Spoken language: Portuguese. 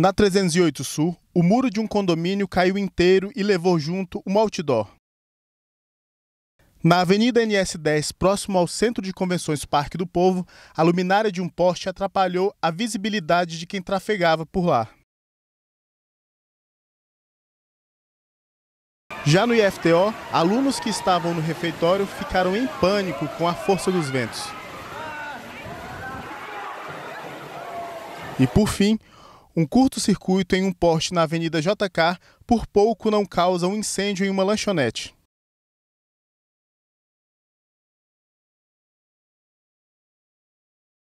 Na 308 Sul, o muro de um condomínio caiu inteiro e levou junto um outdoor. Na Avenida NS10, próximo ao Centro de Convenções Parque do Povo, a luminária de um poste atrapalhou a visibilidade de quem trafegava por lá. Já no IFTO, alunos que estavam no refeitório ficaram em pânico com a força dos ventos. E por fim, um curto-circuito em um poste na Avenida JK por pouco não causa um incêndio em uma lanchonete.